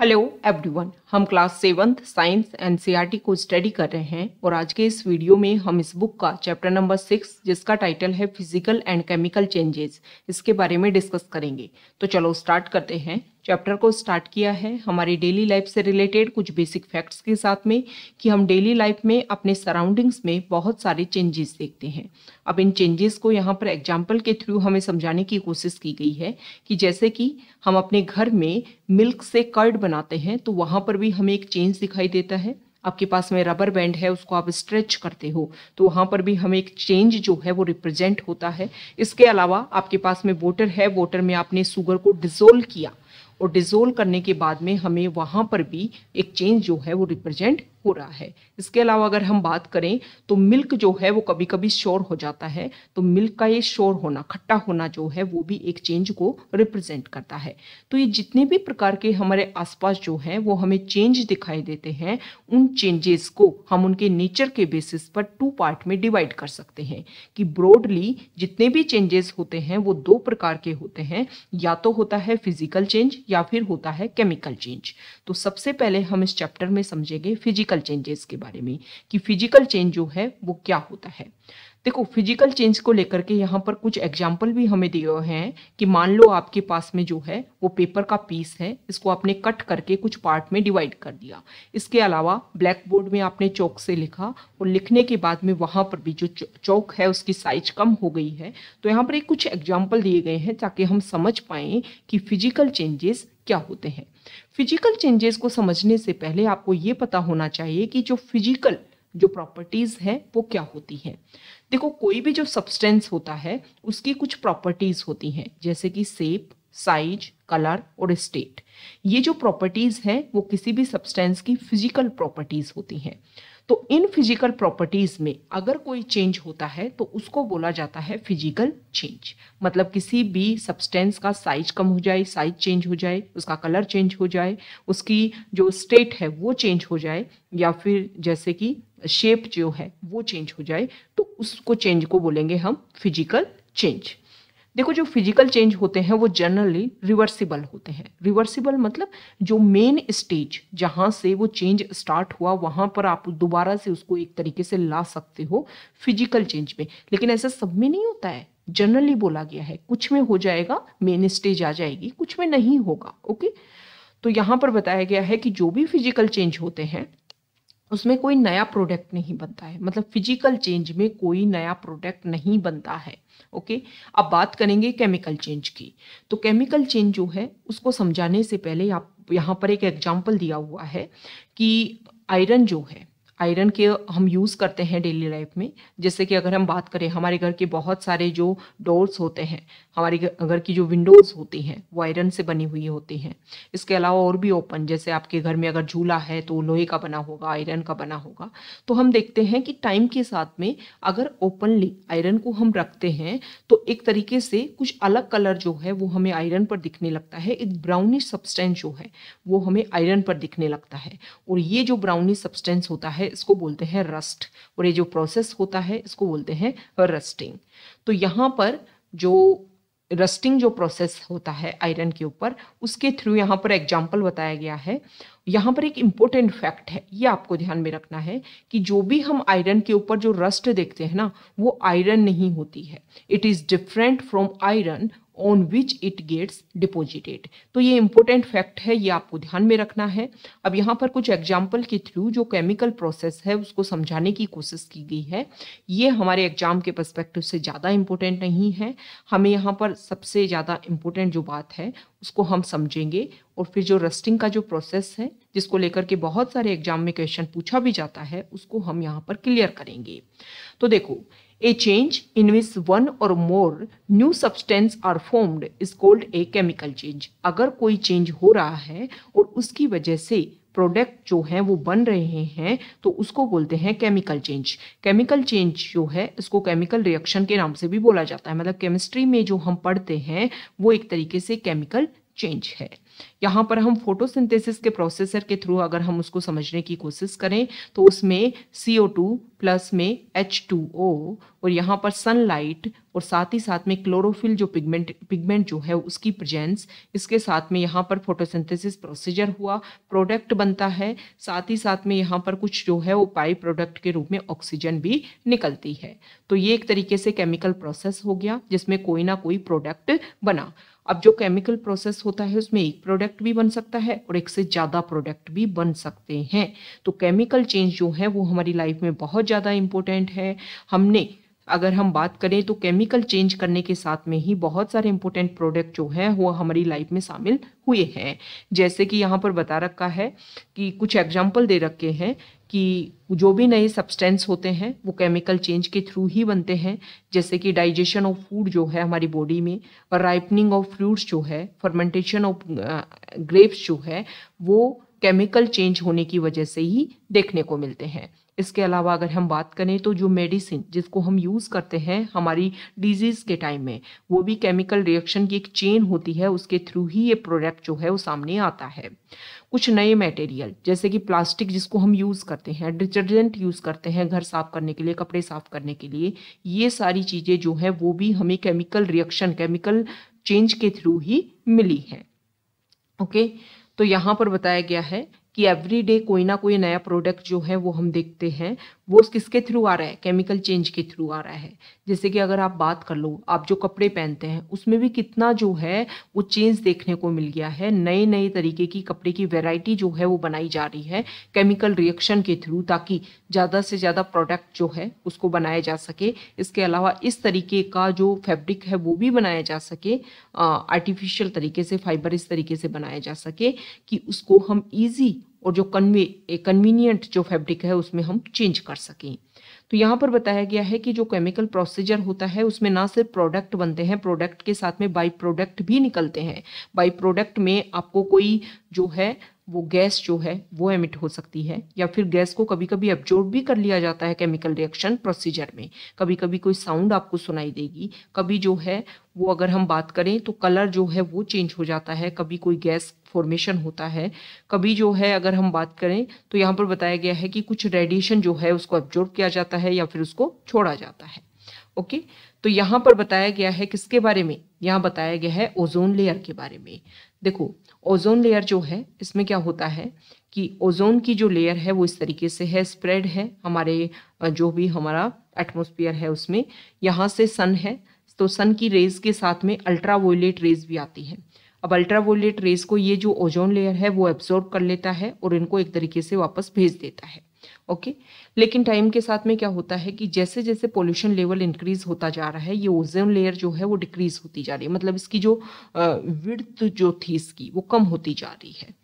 Hello everyone हम class seventh science NCERT को study कर रहे हैं और आज के इस वीडियो में हम इस बुक का चैप्टर नंबर सिक्स जिसका टाइटल है फिजिकल एंड केमिकल चेंजेस इसके बारे में डिस्कस करेंगे तो चलो स्टार्ट करते हैं चैप्टर को स्टार्ट किया है हमारी डेली लाइफ से रिलेटेड कुछ बेसिक फैक्ट्स के साथ में कि हम डेली लाइफ में अपने सराउंडिंग्स में बहुत सारे चेंजेस देखते हैं अब इन चेंजेस को यहाँ पर एग्जाम्पल के थ्रू हमें समझाने की कोशिश की गई है कि जैसे कि हम अपने घर में मिल्क से कर्ड बनाते हैं तो वहाँ पर भी हमें एक चेंज दिखाई देता है आपके पास में रबर बैंड है उसको आप स्ट्रेच करते हो तो वहाँ पर भी हमें एक चेंज जो है वो रिप्रेजेंट होता है इसके अलावा आपके पास में वोटर है वोटर में आपने शुगर को डिजोल्व किया और डिज़ोल्व करने के बाद में हमें वहाँ पर भी एक चेंज जो है वो रिप्रेजेंट हो रहा है इसके अलावा अगर हम बात करें तो मिल्क जो है वो कभी कभी श्योर हो जाता है तो मिल्क का ये श्योर होना खट्टा होना जो है वो भी एक चेंज को रिप्रेजेंट करता है तो ये जितने भी प्रकार के हमारे आसपास जो हैं वो हमें चेंज दिखाई देते हैं उन चेंजेस को हम उनके नेचर के बेसिस पर टू पार्ट में डिवाइड कर सकते हैं कि ब्रॉडली जितने भी चेंजेस होते हैं वो दो प्रकार के होते हैं या तो होता है फिजिकल चेंज या फिर होता है केमिकल चेंज तो सबसे पहले हम इस चैप्टर में समझेंगे फिजिकल फिजिकल चेंजेस के बारे में कि फिजिकल चेंज जो है वो क्या होता है देखो फिजिकल चेंज को लेकर के यहाँ पर कुछ एग्जाम्पल भी हमें दिए हुए हैं कि मान लो आपके पास में जो है वो पेपर का पीस है इसको आपने कट करके कुछ पार्ट में डिवाइड कर दिया इसके अलावा ब्लैक बोर्ड में आपने चौक से लिखा और लिखने के बाद में वहाँ पर भी जो चौक है उसकी साइज कम हो गई है तो यहाँ पर एक कुछ एग्जाम्पल दिए गए हैं ताकि हम समझ पाएँ कि फिजिकल चेंजेस क्या होते हैं फिजिकल चेंजेस को समझने से पहले आपको ये पता होना चाहिए कि जो फिजिकल जो प्रॉपर्टीज़ हैं वो क्या होती हैं देखो कोई भी जो सब्सटेंस होता है उसकी कुछ प्रॉपर्टीज़ होती हैं जैसे कि सेप साइज कलर और स्टेट ये जो प्रॉपर्टीज़ हैं वो किसी भी सब्सटेंस की फिजिकल प्रॉपर्टीज़ होती हैं तो इन फिजिकल प्रॉपर्टीज़ में अगर कोई चेंज होता है तो उसको बोला जाता है फिजिकल चेंज मतलब किसी भी सब्सटेंस का साइज कम हो जाए साइज चेंज हो जाए उसका कलर चेंज हो जाए उसकी जो स्टेट है वो चेंज हो जाए या फिर जैसे कि शेप जो है वो चेंज हो जाए तो उसको चेंज को बोलेंगे हम फिजिकल चेंज देखो जो फिजिकल चेंज होते हैं वो जनरली रिवर्सिबल होते हैं रिवर्सिबल मतलब जो मेन स्टेज जहाँ से वो चेंज स्टार्ट हुआ वहाँ पर आप दोबारा से उसको एक तरीके से ला सकते हो फिजिकल चेंज में लेकिन ऐसा सब में नहीं होता है जनरली बोला गया है कुछ में हो जाएगा मेन स्टेज आ जाएगी कुछ में नहीं होगा ओके तो यहाँ पर बताया गया है कि जो भी फिजिकल चेंज होते हैं उसमें कोई नया प्रोडक्ट नहीं बनता है मतलब फिजिकल चेंज में कोई नया प्रोडक्ट नहीं बनता है ओके अब बात करेंगे केमिकल चेंज की तो केमिकल चेंज जो है उसको समझाने से पहले आप यहाँ पर एक एग्जाम्पल दिया हुआ है कि आयरन जो है आयरन के हम यूज़ करते हैं डेली लाइफ में जैसे कि अगर हम बात करें हमारे घर के बहुत सारे जो डोर्स होते हैं हमारे घर की जो विंडोज़ होती हैं वो आयरन से बनी हुई होती हैं इसके अलावा और भी ओपन जैसे आपके घर में अगर झूला है तो लोहे का बना होगा आयरन का बना होगा तो हम देखते हैं कि टाइम के साथ में अगर ओपनली आयरन को हम रखते हैं तो एक तरीके से कुछ अलग कलर जो है वो हमें आयरन पर दिखने लगता है एक ब्राउनिश सब्सटेंस जो है वो हमें आयरन पर दिखने लगता है और ये जो ब्राउनिश सब्सटेंस होता है है इसको बोलते हैं रस्ट और ये जो प्रोसेस होता है इसको बोलते हैं रस्टिंग तो यहाँ पर जो रस्टिंग जो प्रोसेस होता है आयरन के ऊपर उसके थ्रू यहाँ पर एग्जाम्पल बताया गया है यहाँ पर एक इम्पोर्टेंट फैक्ट है ये आपको ध्यान में रखना है कि जो भी हम आयरन के ऊपर जो रस्ट देखते हैं ना वो आयरन नहीं होती है it is different from iron on which it gets deposited तो ये इंपॉर्टेंट फैक्ट है ये आपको ध्यान में रखना है अब यहाँ पर कुछ एग्जाम्पल के थ्रू जो केमिकल प्रोसेस है उसको समझाने की कोशिश की गई है ये हमारे एग्जाम के परस्पेक्टिव से ज़्यादा इम्पोर्टेंट नहीं है हमें यहाँ पर सबसे ज़्यादा इम्पोर्टेंट जो बात है उसको हम समझेंगे और फिर जो रस्टिंग का जो प्रोसेस है जिसको लेकर के बहुत सारे एग्जाम में क्वेश्चन पूछा भी जाता है उसको हम यहाँ पर क्लियर करेंगे तो देखो A change in which one or more new substance are formed is called a chemical change. अगर कोई change हो रहा है और उसकी वजह से प्रोडक्ट जो हैं वो बन रहे हैं तो उसको बोलते हैं केमिकल चेंज केमिकल चेंज जो है इसको केमिकल रिएक्शन के नाम से भी बोला जाता है मतलब केमिस्ट्री में जो हम पढ़ते हैं वो एक तरीके से केमिकल चेंज है यहाँ पर हम फोटोसिंथेसिस के प्रोसेसर के थ्रू अगर हम उसको समझने की कोशिश करें तो उसमें सी ओ टू प्लस में एच टू ओ और यहाँ पर सनलाइट और साथ ही साथ में क्लोरोफिल जो पिगमेंट पिगमेंट जो है उसकी प्रजेंस इसके साथ में यहाँ पर फोटोसिंथेसिस प्रोसीजर हुआ प्रोडक्ट बनता है साथ ही साथ में यहाँ पर कुछ जो है वो पाई प्रोडक्ट के रूप में ऑक्सीजन भी निकलती है तो ये एक तरीके से केमिकल प्रोसेस हो गया जिसमें कोई ना कोई प्रोडक्ट बना अब जो केमिकल प्रोसेस होता है उसमें एक प्रोडक्ट भी बन सकता है और एक से ज़्यादा प्रोडक्ट भी बन सकते हैं तो केमिकल चेंज जो है वो हमारी लाइफ में बहुत ज़्यादा इम्पोर्टेंट है हमने अगर हम बात करें तो केमिकल चेंज करने के साथ में ही बहुत सारे इम्पोर्टेंट प्रोडक्ट जो हैं वो हमारी लाइफ में शामिल हुए हैं जैसे कि यहाँ पर बता रखा है कि कुछ एग्जाम्पल दे रखे हैं कि जो भी नए सब्सटेंस होते हैं वो केमिकल चेंज के थ्रू ही बनते हैं जैसे कि डाइजेशन ऑफ फूड जो है हमारी बॉडी में और राइपनिंग ऑफ फ्रूट्स जो है फर्मेंटेशन ऑफ ग्रेप्स जो है वो केमिकल चेंज होने की वजह से ही देखने को मिलते हैं इसके अलावा अगर हम बात करें तो जो मेडिसिन जिसको हम यूज़ करते हैं हमारी डिजीज़ के टाइम में वो भी केमिकल रिएक्शन की एक चेन होती है उसके थ्रू ही ये प्रोडक्ट जो है वो सामने आता है कुछ नए मटेरियल जैसे कि प्लास्टिक जिसको हम यूज़ करते हैं डिटर्जेंट यूज़ करते हैं घर साफ़ करने के लिए कपड़े साफ़ करने के लिए ये सारी चीज़ें जो हैं वो भी हमें केमिकल रिएक्शन केमिकल चेंज के थ्रू ही मिली हैं ओके okay? तो यहाँ पर बताया गया है कि एवरी डे कोई ना कोई नया प्रोडक्ट जो है वो हम देखते हैं वो किसके थ्रू आ रहा है केमिकल चेंज के थ्रू आ रहा है जैसे कि अगर आप बात कर लो आप जो कपड़े पहनते हैं उसमें भी कितना जो है वो चेंज देखने को मिल गया है नए नए तरीके की कपड़े की वैरायटी जो है वो बनाई जा रही है केमिकल रिएक्शन के थ्रू ताकि ज़्यादा से ज़्यादा प्रोडक्ट जो है उसको बनाया जा सके इसके अलावा इस तरीके का जो फैब्रिक है वो भी बनाया जा सके आर्टिफिशियल तरीके से फाइबर इस तरीके से बनाया जा सके कि उसको हम ईजी और जो कन्वे कन्वीनियंट जो फैब्रिक है उसमें हम चेंज कर सकें तो यहाँ पर बताया गया है कि जो केमिकल प्रोसीजर होता है उसमें ना सिर्फ प्रोडक्ट बनते हैं प्रोडक्ट के साथ में बाई प्रोडक्ट भी निकलते हैं बाई प्रोडक्ट में आपको कोई जो है वो गैस जो है वो एमिट हो सकती है या फिर गैस को कभी कभी एब्जॉर्ब भी कर लिया जाता है केमिकल रिएक्शन प्रोसीजर में कभी कभी कोई साउंड आपको सुनाई देगी कभी जो है वो अगर हम बात करें तो कलर जो है वो चेंज हो जाता है कभी कोई गैस फॉर्मेशन होता है कभी जो है अगर हम बात करें तो यहाँ पर बताया गया है कि कुछ रेडिएशन जो है उसको एब्जॉर्ब किया जाता है या फिर उसको छोड़ा जाता है ओके तो यहाँ पर बताया गया है किसके बारे में यहाँ बताया गया है ओजोन लेयर के बारे में देखो ओजोन लेयर जो है इसमें क्या होता है कि ओजोन की जो लेयर है वो इस तरीके से है स्प्रेड है हमारे जो भी हमारा एटमोसफियर है उसमें यहाँ से सन है तो सन की रेज के साथ में अल्ट्रा वोलेट रेज भी आती है अब अल्ट्रा वोलेट रेज को ये जो ओजोन लेयर है वो एब्जॉर्ब कर लेता है और इनको एक तरीके से वापस भेज देता है ओके लेकिन टाइम के साथ में क्या होता है कि जैसे जैसे पोल्यूशन लेवल इंक्रीज होता जा रहा है ये ओजोन लेयर जो है वो डिक्रीज होती जा रही है मतलब इसकी जो विर्थ जो थी इसकी वो कम होती जा रही है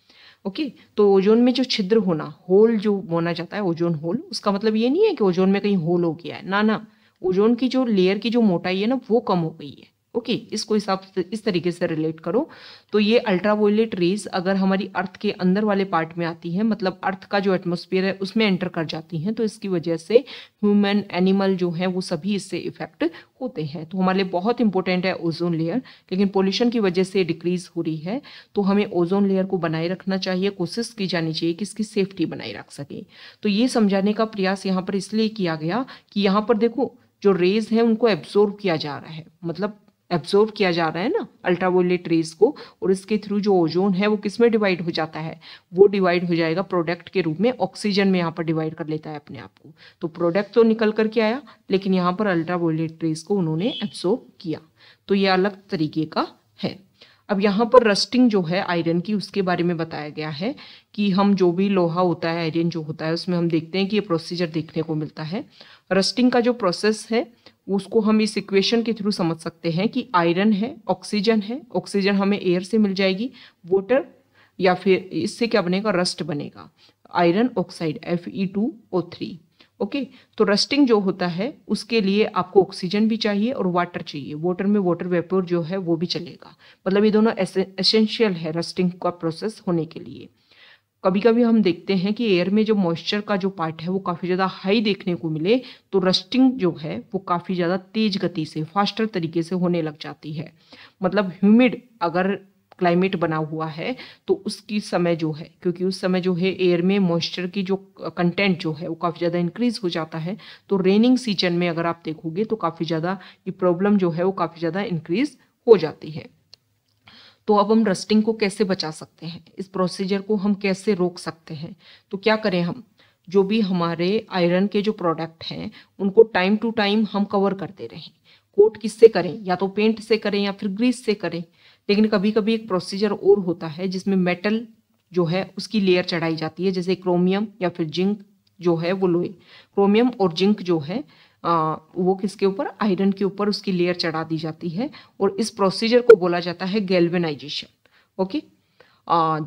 ओके okay, तो ओजोन में जो छिद्र होना होल जो बोना जाता है ओजोन होल उसका मतलब ये नहीं है कि ओजोन में कहीं होल हो गया है ना ना ओजोन की जो लेयर की जो मोटाई है ना वो कम हो गई है ओके okay, इसको हिसाब से इस तरीके से रिलेट करो तो ये अल्ट्रा वोलेट रेज अगर हमारी अर्थ के अंदर वाले पार्ट में आती है मतलब अर्थ का जो एटमोसफियर है उसमें एंटर कर जाती हैं तो इसकी वजह से ह्यूमन एनिमल जो है वो सभी इससे इफेक्ट होते हैं तो हमारे लिए बहुत इंपॉर्टेंट है ओजोन लेयर लेकिन पोल्यूशन की वजह से डिक्रीज हो रही है तो हमें ओजोन लेयर को बनाए रखना चाहिए कोशिश की जानी चाहिए कि इसकी सेफ्टी बनाए रख सके तो ये समझाने का प्रयास यहाँ पर इसलिए किया गया कि यहाँ पर देखो जो रेज है उनको एब्जॉर्व किया जा रहा है मतलब एब्जॉर्ब किया जा रहा है ना अल्ट्रावोलेट रेज को और इसके थ्रू जो ओजोन है वो किस में डिवाइड हो जाता है वो डिवाइड हो जाएगा प्रोडक्ट के रूप में ऑक्सीजन में यहाँ पर डिवाइड कर लेता है अपने आप को तो प्रोडक्ट तो निकल करके आया लेकिन यहाँ पर अल्ट्रावोलेट रेज को उन्होंने एब्जॉर्ब किया तो ये अलग तरीके का है अब यहाँ पर रस्टिंग जो है आयरन की उसके बारे में बताया गया है कि हम जो भी लोहा होता है आयरन जो होता है उसमें हम देखते हैं कि ये प्रोसीजर देखने को मिलता है रस्टिंग का जो प्रोसेस है उसको हम इस इक्वेशन के थ्रू समझ सकते हैं कि आयरन है ऑक्सीजन है ऑक्सीजन हमें एयर से मिल जाएगी वाटर या फिर इससे क्या बनेगा रस्ट बनेगा iron oxide F E two O three okay तो रस्टिंग जो होता है उसके लिए आपको ऑक्सीजन भी चाहिए और वाटर चाहिए वाटर में वाटर वेपर जो है वो भी चलेगा मतलब ये दोनों एसेंशियल है रस्टिंग का प्रोसेस होने के लिए कभी कभी हम देखते हैं कि एयर में जो मॉइस्चर का जो पार्ट है वो काफ़ी ज़्यादा हाई देखने को मिले तो रस्टिंग जो है वो काफ़ी ज़्यादा तेज गति से फास्टर तरीके से होने लग जाती है मतलब ह्यूमिड अगर क्लाइमेट बना हुआ है तो उसकी समय जो है क्योंकि उस समय जो है एयर में मॉइस्चर की जो कंटेंट जो है वो काफ़ी ज़्यादा इंक्रीज हो जाता है तो रेनिंग सीजन में अगर आप देखोगे तो काफ़ी ज़्यादा ये प्रॉब्लम जो है वो काफ़ी ज़्यादा इंक्रीज हो जाती है तो अब हम रस्टिंग को कैसे बचा सकते हैं इस प्रोसीजर को हम कैसे रोक सकते हैं तो क्या करें हम जो भी हमारे आयरन के जो प्रोडक्ट हैं उनको टाइम टू टाइम हम कवर करते रहें कोट किससे करें या तो पेंट से करें या फिर ग्रीस से करें लेकिन कभी कभी एक प्रोसीजर और होता है जिसमें मेटल जो है उसकी लेयर चढ़ाई जाती है जैसे क्रोमियम या फिर जिंक जो है वो लोहे क्रोमियम और जिंक जो है आ, वो किसके ऊपर आयरन के ऊपर उसकी लेयर चढ़ा दी जाती है और इस प्रोसीजर को बोला जाता है galvanization okay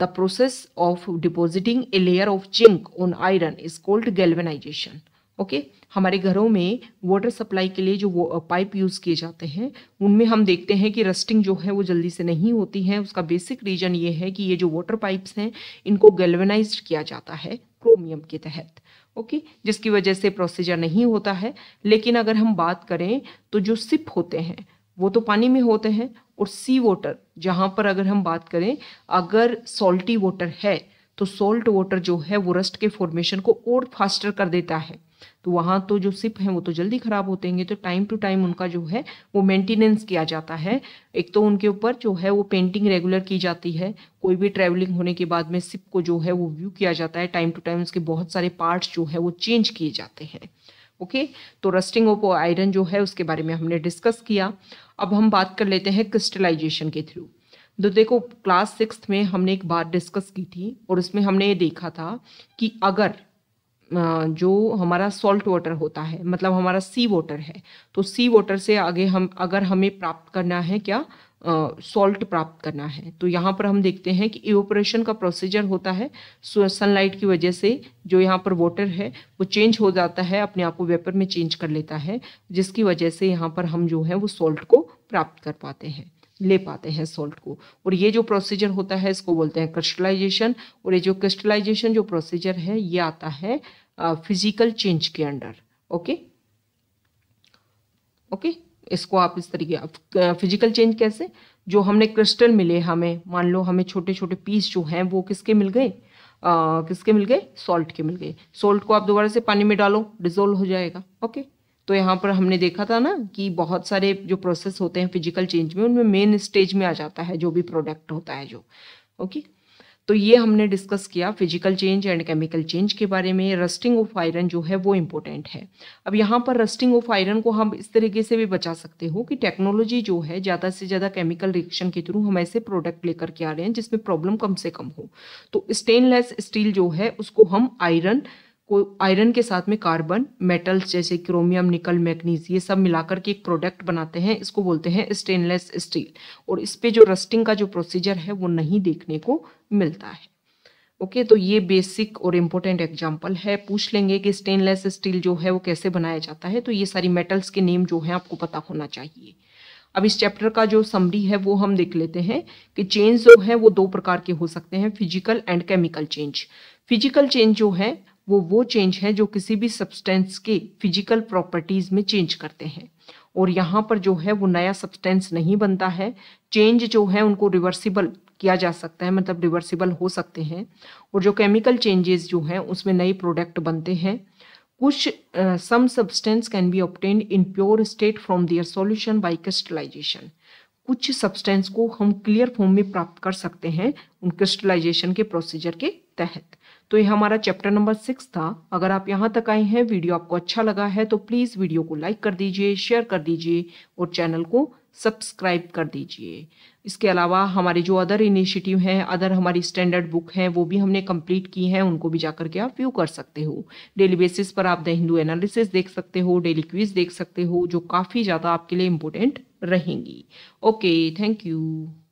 the process of depositing a layer of zinc on iron is called galvanization okay हमारे घरों में वाटर सप्लाई के लिए जो पाइप यूज़ किए जाते हैं उनमें हम देखते हैं कि रस्टिंग जो है वो जल्दी से नहीं होती है उसका बेसिक रीजन ये है कि ये जो वाटर पाइप्स हैं इनको गेलवेनाइज किया जाता है क्रोमियम के तहत ओके जिसकी वजह से प्रोसीजर नहीं होता है लेकिन अगर हम बात करें तो जो सिप होते हैं वो तो पानी में होते हैं और सी वाटर जहाँ पर अगर हम बात करें अगर सॉल्टी वाटर है तो सॉल्ट वाटर जो है वो रस्ट के फॉर्मेशन को और फास्टर कर देता है तो वहाँ तो जो सिप हैं वो तो जल्दी ख़राब होते हैं तो टाइम टू टाइम उनका जो है वो मेंटेनेंस किया जाता है एक तो उनके ऊपर जो है वो पेंटिंग रेगुलर की जाती है कोई भी ट्रैवलिंग होने के बाद में सिप को जो है वो व्यू किया जाता है टाइम टू टाइम उसके बहुत सारे पार्ट्स जो है वो चेंज किए जाते हैं ओके तो रस्टिंग ऑफ आयरन जो है उसके बारे में हमने डिस्कस किया अब हम बात कर लेते हैं क्रिस्टलाइजेशन के थ्रू तो देखो क्लास सिक्स में हमने एक बात डिस्कस की थी और उसमें हमने ये देखा था कि अगर जो हमारा सॉल्ट वाटर होता है मतलब हमारा सी वाटर है तो सी वाटर से आगे हम अगर हमें प्राप्त करना है क्या सॉल्ट uh, प्राप्त करना है तो यहाँ पर हम देखते हैं कि इवोपरेशन का प्रोसीजर होता है सनलाइट की वजह से जो यहाँ पर वाटर है वो चेंज हो जाता है अपने आप को वेपर में चेंज कर लेता है जिसकी वजह से यहाँ पर हम जो है वो सॉल्ट को प्राप्त कर पाते हैं ले पाते हैं सॉल्ट को और ये जो प्रोसीजर होता है इसको बोलते हैं क्रिस्टलाइजेशन और ये जो क्रिस्टलाइजेशन जो प्रोसीजर है ये आता है फिजिकल चेंज के अंडर ओके ओके इसको आप इस तरीके फिजिकल चेंज कैसे जो हमने क्रिस्टल मिले हमें मान लो हमें छोटे छोटे पीस जो हैं वो किसके मिल गए आ, किसके मिल गए सॉल्ट के मिल गए सॉल्ट को आप दोबारा से पानी में डालो डिजोल्व हो जाएगा ओके तो यहाँ पर हमने देखा था ना कि बहुत सारे जो प्रोसेस होते हैं फिजिकल चेंज में उनमें मेन स्टेज में आ जाता है जो भी प्रोडक्ट होता है जो ओके तो ये हमने डिस्कस किया physical change and chemical change के बारे में रस्टिंग ऑफ आयरन जो है वो इम्पोर्टेंट है अब यहाँ पर रस्टिंग ऑफ आयरन को हम इस तरीके से भी बचा सकते हो कि टेक्नोलॉजी जो है ज़्यादा से ज़्यादा केमिकल रिएक्शन के थ्रू हम ऐसे प्रोडक्ट लेकर के आ रहे हैं जिसमें प्रॉब्लम कम से कम हो तो स्टेनलेस स्टील जो है उसको हम आयरन को आयरन के साथ में कार्बन मेटल्स जैसे क्रोमियम निकल मैग्नीज ये सब मिलाकर के एक प्रोडक्ट बनाते हैं इसको बोलते हैं स्टेनलेस स्टील और इस पर जो रस्टिंग का जो प्रोसीजर है वो नहीं देखने को मिलता है ओके okay, तो ये बेसिक और इम्पोर्टेंट एग्जाम्पल है पूछ लेंगे कि स्टेनलेस स्टील जो है वो कैसे बनाया जाता है तो ये सारी मेटल्स के नेम जो है आपको पता होना चाहिए अब इस चैप्टर का जो समरी है वो हम देख लेते हैं कि चेंज जो है वो दो प्रकार के हो सकते हैं physical and chemical change physical change जो है वो वो चेंज है जो किसी भी सब्सटेंस के फिजिकल प्रॉपर्टीज में चेंज करते हैं और यहाँ पर जो है वो नया सब्सटेंस नहीं बनता है चेंज जो है उनको रिवर्सिबल किया जा सकता है मतलब रिवर्सिबल हो सकते हैं और जो केमिकल चेंजेस जो हैं उसमें नए प्रोडक्ट बनते हैं कुछ some substance can be obtain in pure state from their solution by crystallization कुछ सब्सटेंस को हम क्लियर फॉर्म में प्राप्त कर सकते हैं उन क्रिस्टलाइजेशन के प्रोसीजर के तहत तो ये हमारा चैप्टर नंबर सिक्स था अगर आप यहाँ तक आए हैं वीडियो आपको अच्छा लगा है तो प्लीज़ वीडियो को लाइक कर दीजिए शेयर कर दीजिए और चैनल को सब्सक्राइब कर दीजिए इसके अलावा हमारे जो अदर इनिशिएटिव हैं अदर हमारी स्टैंडर्ड बुक हैं वो भी हमने कंप्लीट की हैं उनको भी जाकर के आप व्यू कर सकते हो डेली बेसिस पर आप द हिंदू एनालिसिस देख सकते हो डेली क्विज देख सकते हो जो काफ़ी ज़्यादा आपके लिए इम्पोर्टेंट रहेंगी ओके थैंक यू